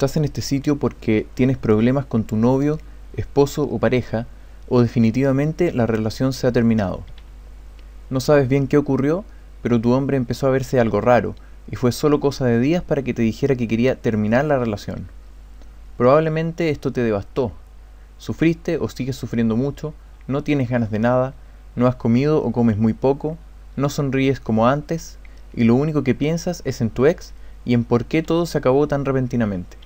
Estás en este sitio porque tienes problemas con tu novio, esposo o pareja, o definitivamente la relación se ha terminado. No sabes bien qué ocurrió, pero tu hombre empezó a verse algo raro, y fue solo cosa de días para que te dijera que quería terminar la relación. Probablemente esto te devastó. Sufriste o sigues sufriendo mucho, no tienes ganas de nada, no has comido o comes muy poco, no sonríes como antes, y lo único que piensas es en tu ex y en por qué todo se acabó tan repentinamente.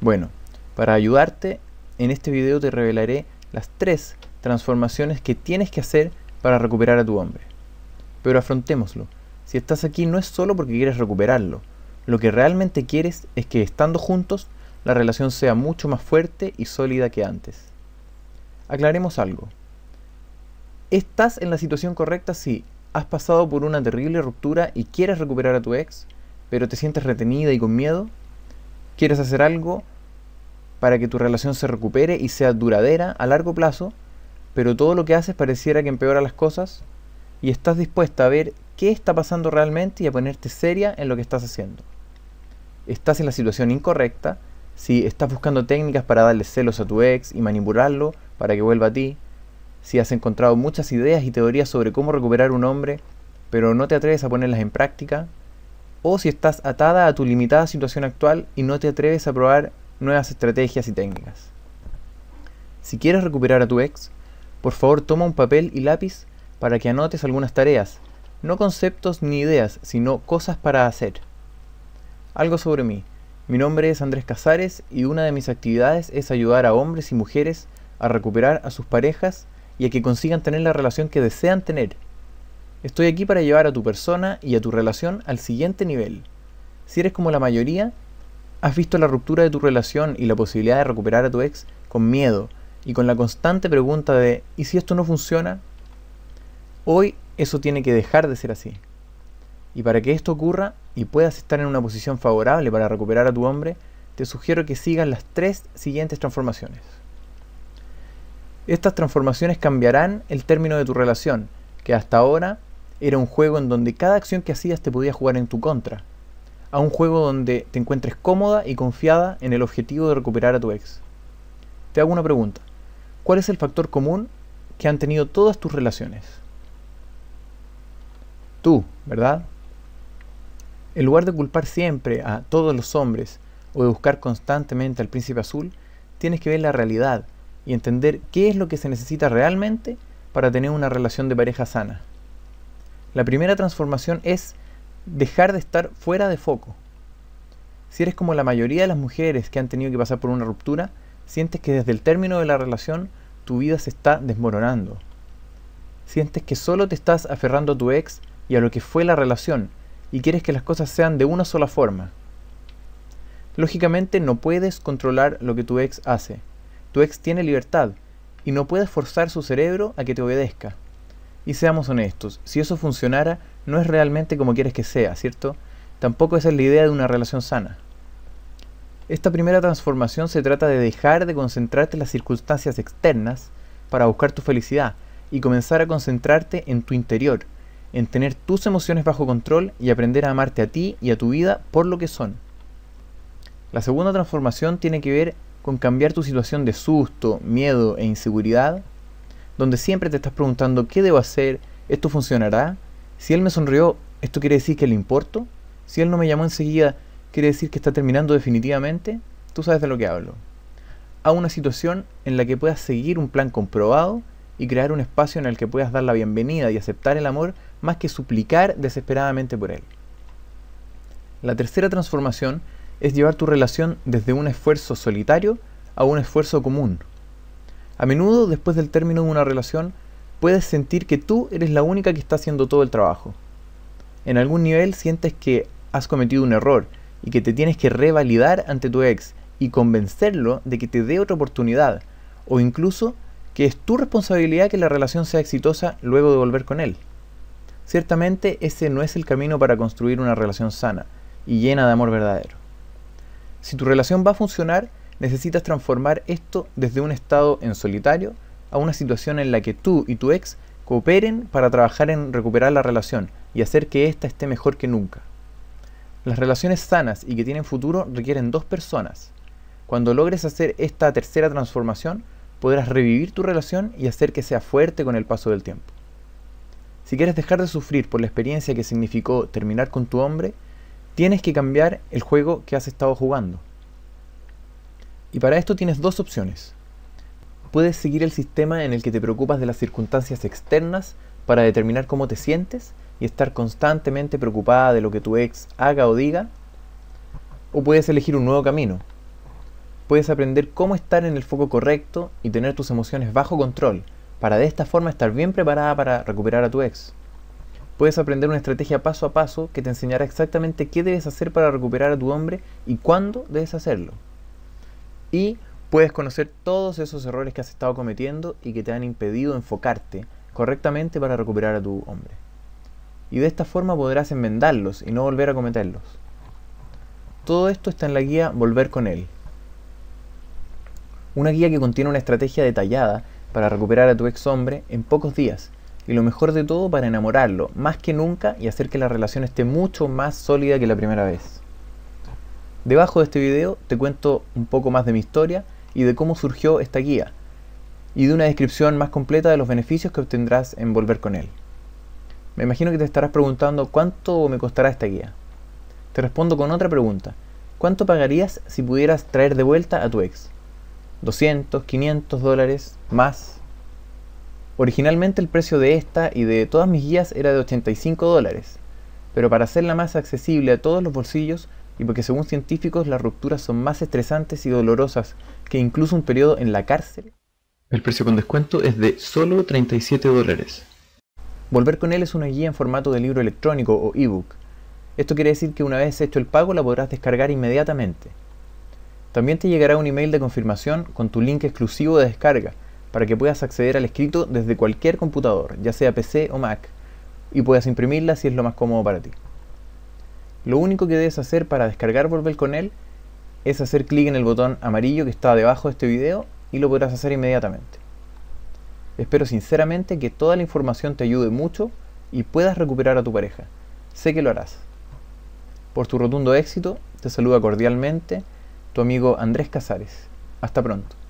Bueno, para ayudarte, en este video te revelaré las tres transformaciones que tienes que hacer para recuperar a tu hombre. Pero afrontémoslo, si estás aquí no es solo porque quieres recuperarlo, lo que realmente quieres es que estando juntos, la relación sea mucho más fuerte y sólida que antes. Aclaremos algo. ¿Estás en la situación correcta si has pasado por una terrible ruptura y quieres recuperar a tu ex, pero te sientes retenida y con miedo? ¿Quieres hacer algo para que tu relación se recupere y sea duradera a largo plazo, pero todo lo que haces pareciera que empeora las cosas y estás dispuesta a ver qué está pasando realmente y a ponerte seria en lo que estás haciendo. Estás en la situación incorrecta si estás buscando técnicas para darle celos a tu ex y manipularlo para que vuelva a ti, si has encontrado muchas ideas y teorías sobre cómo recuperar un hombre, pero no te atreves a ponerlas en práctica, o si estás atada a tu limitada situación actual y no te atreves a probar nuevas estrategias y técnicas. Si quieres recuperar a tu ex, por favor toma un papel y lápiz para que anotes algunas tareas, no conceptos ni ideas, sino cosas para hacer. Algo sobre mí. Mi nombre es Andrés Casares y una de mis actividades es ayudar a hombres y mujeres a recuperar a sus parejas y a que consigan tener la relación que desean tener. Estoy aquí para llevar a tu persona y a tu relación al siguiente nivel. Si eres como la mayoría, Has visto la ruptura de tu relación y la posibilidad de recuperar a tu ex con miedo y con la constante pregunta de ¿y si esto no funciona? Hoy eso tiene que dejar de ser así. Y para que esto ocurra y puedas estar en una posición favorable para recuperar a tu hombre, te sugiero que sigas las tres siguientes transformaciones. Estas transformaciones cambiarán el término de tu relación, que hasta ahora era un juego en donde cada acción que hacías te podía jugar en tu contra, a un juego donde te encuentres cómoda y confiada en el objetivo de recuperar a tu ex. Te hago una pregunta. ¿Cuál es el factor común que han tenido todas tus relaciones? Tú, ¿verdad? En lugar de culpar siempre a todos los hombres o de buscar constantemente al príncipe azul, tienes que ver la realidad y entender qué es lo que se necesita realmente para tener una relación de pareja sana. La primera transformación es dejar de estar fuera de foco. Si eres como la mayoría de las mujeres que han tenido que pasar por una ruptura, sientes que desde el término de la relación tu vida se está desmoronando. Sientes que solo te estás aferrando a tu ex y a lo que fue la relación y quieres que las cosas sean de una sola forma. Lógicamente no puedes controlar lo que tu ex hace. Tu ex tiene libertad y no puedes forzar su cerebro a que te obedezca. Y seamos honestos, si eso funcionara, no es realmente como quieres que sea, ¿cierto? Tampoco esa es la idea de una relación sana. Esta primera transformación se trata de dejar de concentrarte en las circunstancias externas para buscar tu felicidad y comenzar a concentrarte en tu interior, en tener tus emociones bajo control y aprender a amarte a ti y a tu vida por lo que son. La segunda transformación tiene que ver con cambiar tu situación de susto, miedo e inseguridad donde siempre te estás preguntando qué debo hacer, esto funcionará, si él me sonrió, esto quiere decir que le importo, si él no me llamó enseguida, quiere decir que está terminando definitivamente, tú sabes de lo que hablo. A una situación en la que puedas seguir un plan comprobado y crear un espacio en el que puedas dar la bienvenida y aceptar el amor más que suplicar desesperadamente por él. La tercera transformación es llevar tu relación desde un esfuerzo solitario a un esfuerzo común, a menudo, después del término de una relación, puedes sentir que tú eres la única que está haciendo todo el trabajo. En algún nivel sientes que has cometido un error y que te tienes que revalidar ante tu ex y convencerlo de que te dé otra oportunidad, o incluso que es tu responsabilidad que la relación sea exitosa luego de volver con él. Ciertamente ese no es el camino para construir una relación sana y llena de amor verdadero. Si tu relación va a funcionar, necesitas transformar esto desde un estado en solitario a una situación en la que tú y tu ex cooperen para trabajar en recuperar la relación y hacer que ésta esté mejor que nunca. Las relaciones sanas y que tienen futuro requieren dos personas. Cuando logres hacer esta tercera transformación, podrás revivir tu relación y hacer que sea fuerte con el paso del tiempo. Si quieres dejar de sufrir por la experiencia que significó terminar con tu hombre, tienes que cambiar el juego que has estado jugando. Y para esto tienes dos opciones. Puedes seguir el sistema en el que te preocupas de las circunstancias externas para determinar cómo te sientes y estar constantemente preocupada de lo que tu ex haga o diga. O puedes elegir un nuevo camino. Puedes aprender cómo estar en el foco correcto y tener tus emociones bajo control para de esta forma estar bien preparada para recuperar a tu ex. Puedes aprender una estrategia paso a paso que te enseñará exactamente qué debes hacer para recuperar a tu hombre y cuándo debes hacerlo y puedes conocer todos esos errores que has estado cometiendo y que te han impedido enfocarte correctamente para recuperar a tu hombre. Y de esta forma podrás enmendarlos y no volver a cometerlos. Todo esto está en la guía Volver con él. Una guía que contiene una estrategia detallada para recuperar a tu ex hombre en pocos días y lo mejor de todo para enamorarlo más que nunca y hacer que la relación esté mucho más sólida que la primera vez. Debajo de este video te cuento un poco más de mi historia y de cómo surgió esta guía, y de una descripción más completa de los beneficios que obtendrás en volver con él. Me imagino que te estarás preguntando cuánto me costará esta guía. Te respondo con otra pregunta. ¿Cuánto pagarías si pudieras traer de vuelta a tu ex? ¿200, 500 dólares, más? Originalmente el precio de esta y de todas mis guías era de 85 dólares, pero para hacerla más accesible a todos los bolsillos y porque según científicos las rupturas son más estresantes y dolorosas que incluso un periodo en la cárcel. El precio con descuento es de solo 37 dólares. Volver con él es una guía en formato de libro electrónico o ebook. Esto quiere decir que una vez hecho el pago la podrás descargar inmediatamente. También te llegará un email de confirmación con tu link exclusivo de descarga para que puedas acceder al escrito desde cualquier computador, ya sea PC o Mac, y puedas imprimirla si es lo más cómodo para ti. Lo único que debes hacer para descargar Volvel con él es hacer clic en el botón amarillo que está debajo de este video y lo podrás hacer inmediatamente. Espero sinceramente que toda la información te ayude mucho y puedas recuperar a tu pareja. Sé que lo harás. Por tu rotundo éxito, te saluda cordialmente tu amigo Andrés Casares. Hasta pronto.